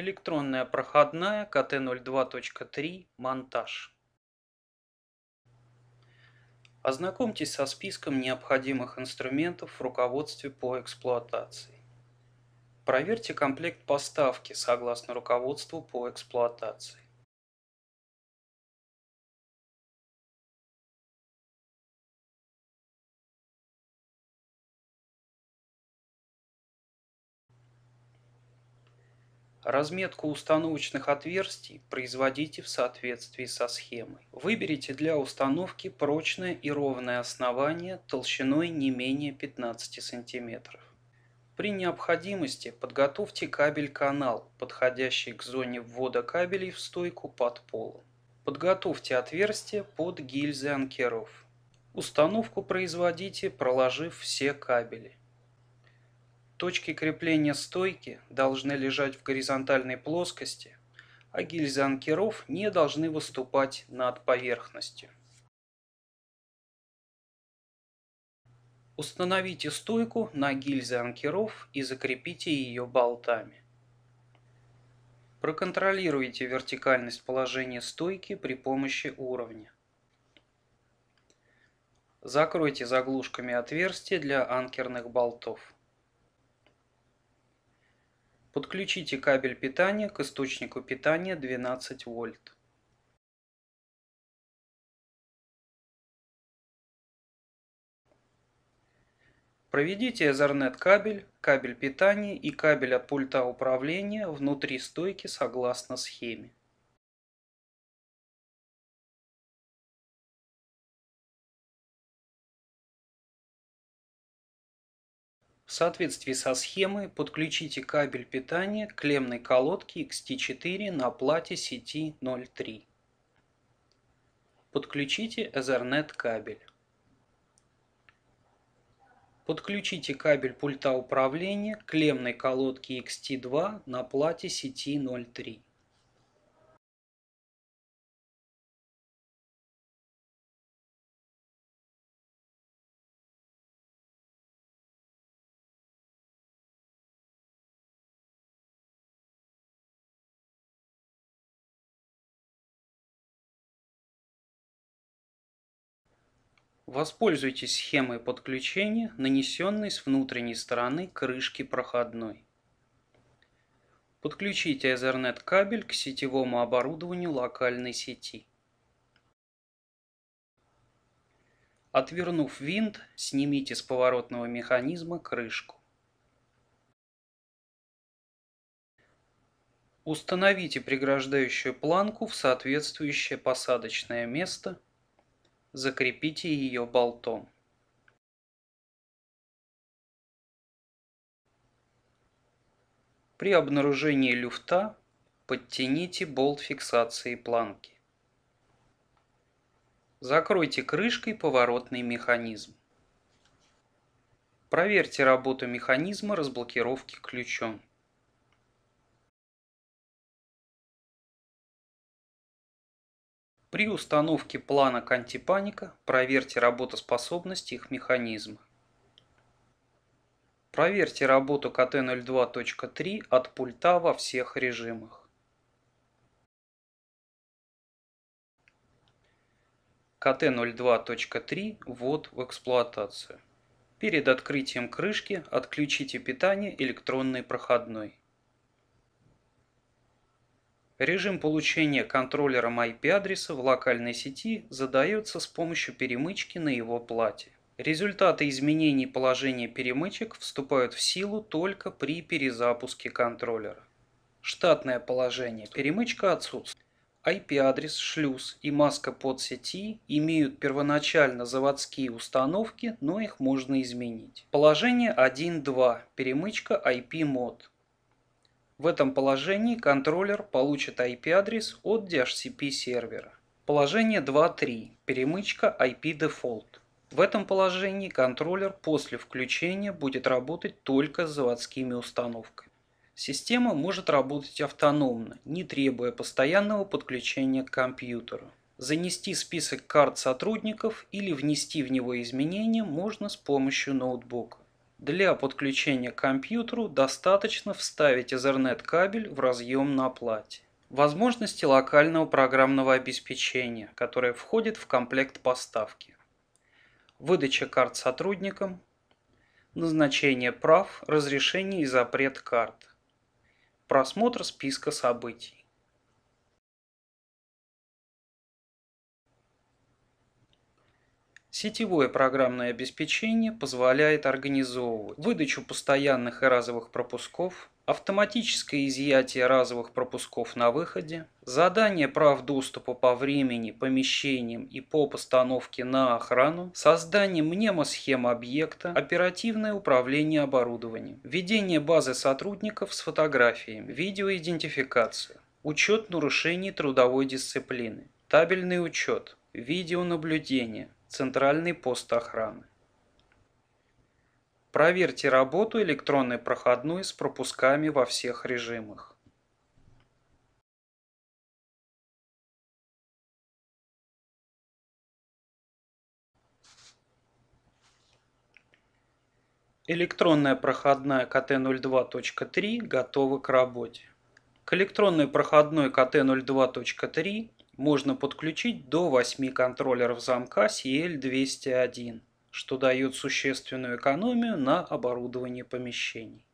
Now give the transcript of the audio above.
Электронная проходная КТ-02.3 «Монтаж». Ознакомьтесь со списком необходимых инструментов в руководстве по эксплуатации. Проверьте комплект поставки согласно руководству по эксплуатации. Разметку установочных отверстий производите в соответствии со схемой. Выберите для установки прочное и ровное основание толщиной не менее 15 см. При необходимости подготовьте кабель-канал, подходящий к зоне ввода кабелей в стойку под полом. Подготовьте отверстие под гильзы анкеров. Установку производите, проложив все кабели. Точки крепления стойки должны лежать в горизонтальной плоскости, а гильзы анкеров не должны выступать над поверхностью. Установите стойку на гильзы анкеров и закрепите ее болтами. Проконтролируйте вертикальность положения стойки при помощи уровня. Закройте заглушками отверстия для анкерных болтов. Подключите кабель питания к источнику питания 12 вольт. Проведите Ethernet кабель, кабель питания и кабель от пульта управления внутри стойки согласно схеме. В соответствии со схемой подключите кабель питания к клемной колодке XT4 на плате сети 03. Подключите Ethernet кабель. Подключите кабель пульта управления к клемной колодке XT2 на плате сети 03. Воспользуйтесь схемой подключения, нанесенной с внутренней стороны крышки проходной. Подключите Ethernet кабель к сетевому оборудованию локальной сети. Отвернув винт, снимите с поворотного механизма крышку. Установите преграждающую планку в соответствующее посадочное место Закрепите ее болтом. При обнаружении люфта подтяните болт фиксации планки. Закройте крышкой поворотный механизм. Проверьте работу механизма разблокировки ключом. При установке планок антипаника проверьте работоспособность их механизма. Проверьте работу КТ-02.3 от пульта во всех режимах. КТ-02.3 ввод в эксплуатацию. Перед открытием крышки отключите питание электронной проходной. Режим получения контроллером IP-адреса в локальной сети задается с помощью перемычки на его плате. Результаты изменений положения перемычек вступают в силу только при перезапуске контроллера. Штатное положение. Перемычка отсутствует. IP-адрес, шлюз и маска подсети имеют первоначально заводские установки, но их можно изменить. Положение 1.2. Перемычка IP-мод. В этом положении контроллер получит IP-адрес от DHCP сервера. Положение 2.3. Перемычка IP Default. В этом положении контроллер после включения будет работать только с заводскими установками. Система может работать автономно, не требуя постоянного подключения к компьютеру. Занести список карт сотрудников или внести в него изменения можно с помощью ноутбука. Для подключения к компьютеру достаточно вставить Ethernet кабель в разъем на плате. Возможности локального программного обеспечения, которое входит в комплект поставки. Выдача карт сотрудникам. Назначение прав, разрешение и запрет карт. Просмотр списка событий. Сетевое программное обеспечение позволяет организовывать выдачу постоянных и разовых пропусков, автоматическое изъятие разовых пропусков на выходе, задание прав доступа по времени, помещениям и по постановке на охрану, создание мнемосхем объекта, оперативное управление оборудованием, введение базы сотрудников с фотографиями, видеоидентификацию, учет нарушений трудовой дисциплины, табельный учет, видеонаблюдение – центральный пост охраны. Проверьте работу электронной проходной с пропусками во всех режимах. Электронная проходная КТ02.3 готова к работе. К электронной проходной КТ02.3 можно подключить до 8 контроллеров замка CL201, что дает существенную экономию на оборудовании помещений.